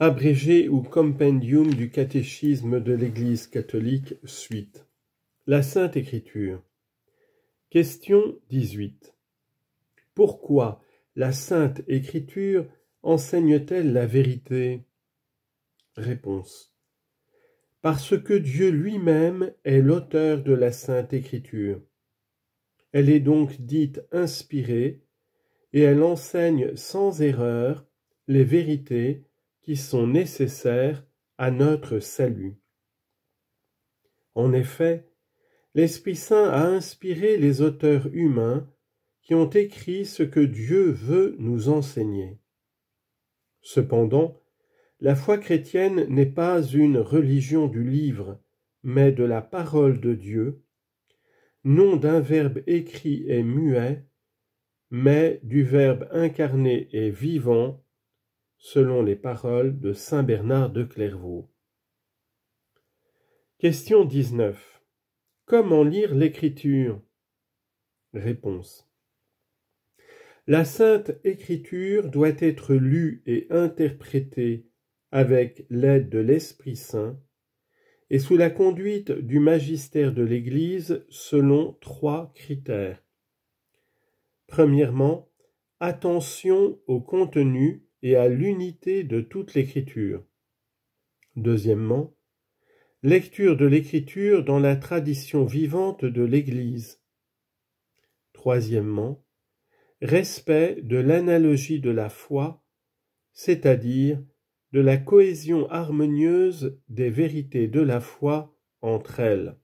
Abrégé ou compendium du catéchisme de l'Église catholique, suite. La Sainte Écriture. Question 18. Pourquoi la Sainte Écriture enseigne-t-elle la vérité Réponse. Parce que Dieu lui-même est l'auteur de la Sainte Écriture. Elle est donc dite inspirée et elle enseigne sans erreur les vérités qui sont nécessaires à notre salut. En effet, l'Esprit Saint a inspiré les auteurs humains qui ont écrit ce que Dieu veut nous enseigner. Cependant, la foi chrétienne n'est pas une religion du livre, mais de la parole de Dieu, non d'un verbe écrit et muet, mais du Verbe incarné et vivant selon les paroles de Saint Bernard de Clairvaux. Question 19. Comment lire l'Écriture Réponse. La Sainte Écriture doit être lue et interprétée avec l'aide de l'Esprit Saint et sous la conduite du magistère de l'Église selon trois critères. Premièrement, attention au contenu et à l'unité de toute l'écriture. Deuxièmement, lecture de l'écriture dans la tradition vivante de l'Église. Troisièmement, respect de l'analogie de la foi, c'est-à-dire de la cohésion harmonieuse des vérités de la foi entre elles.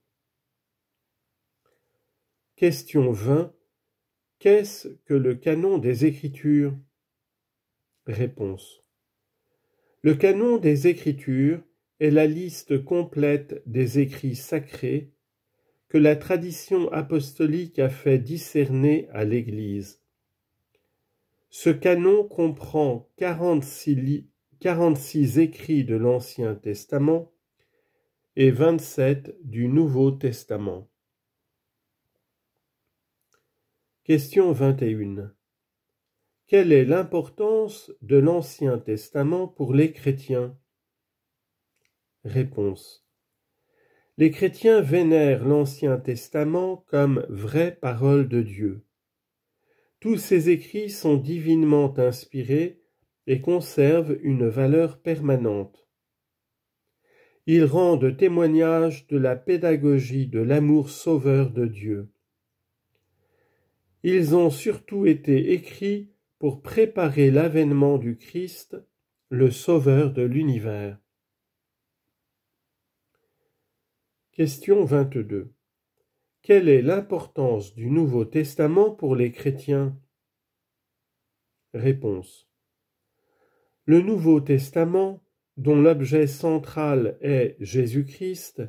Question 20. Qu'est-ce que le canon des Écritures Réponse. Le canon des Écritures est la liste complète des écrits sacrés que la tradition apostolique a fait discerner à l'Église. Ce canon comprend 46, six écrits de l'Ancien Testament et 27 du Nouveau Testament. Question 21. Quelle est l'importance de l'Ancien Testament pour les chrétiens Réponse. Les chrétiens vénèrent l'Ancien Testament comme vraie parole de Dieu. Tous ces écrits sont divinement inspirés et conservent une valeur permanente. Ils rendent témoignage de la pédagogie de l'amour sauveur de Dieu. Ils ont surtout été écrits pour préparer l'avènement du Christ, le Sauveur de l'univers. Question 22. Quelle est l'importance du Nouveau Testament pour les chrétiens Réponse. Le Nouveau Testament, dont l'objet central est Jésus-Christ,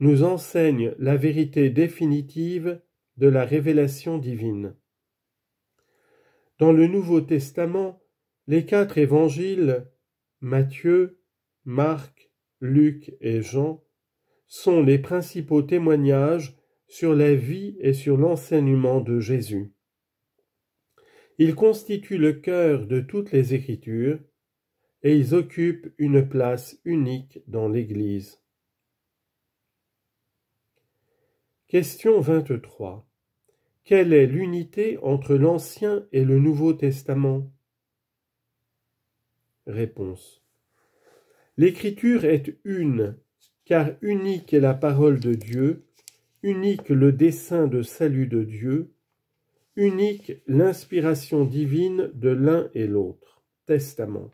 nous enseigne la vérité définitive de la révélation divine. Dans le Nouveau Testament, les quatre évangiles, Matthieu, Marc, Luc et Jean, sont les principaux témoignages sur la vie et sur l'enseignement de Jésus. Ils constituent le cœur de toutes les Écritures et ils occupent une place unique dans l'Église. Question 23 quelle est l'unité entre l'Ancien et le Nouveau Testament Réponse. L'Écriture est une, car unique est la parole de Dieu, unique le dessein de salut de Dieu, unique l'inspiration divine de l'un et l'autre. Testament.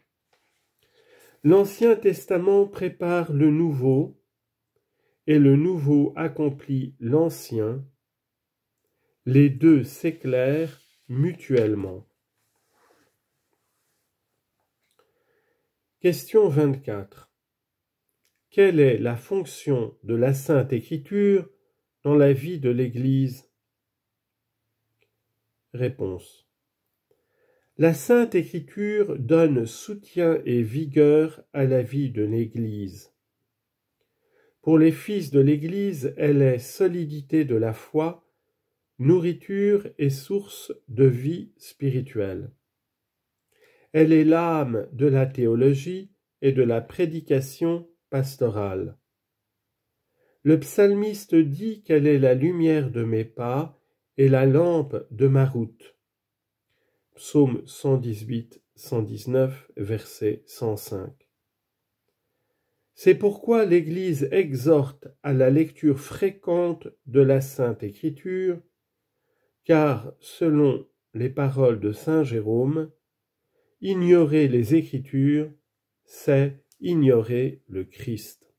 L'Ancien Testament prépare le Nouveau, et le Nouveau accomplit l'Ancien les deux s'éclairent mutuellement. Question 24. Quelle est la fonction de la Sainte Écriture dans la vie de l'Église Réponse. La Sainte Écriture donne soutien et vigueur à la vie de l'Église. Pour les fils de l'Église, elle est solidité de la foi, nourriture et source de vie spirituelle. Elle est l'âme de la théologie et de la prédication pastorale. Le psalmiste dit qu'elle est la lumière de mes pas et la lampe de ma route. Psaume 118, 119, verset 105. C'est pourquoi l'Église exhorte à la lecture fréquente de la Sainte Écriture car, selon les paroles de saint Jérôme, ignorer les Écritures, c'est ignorer le Christ.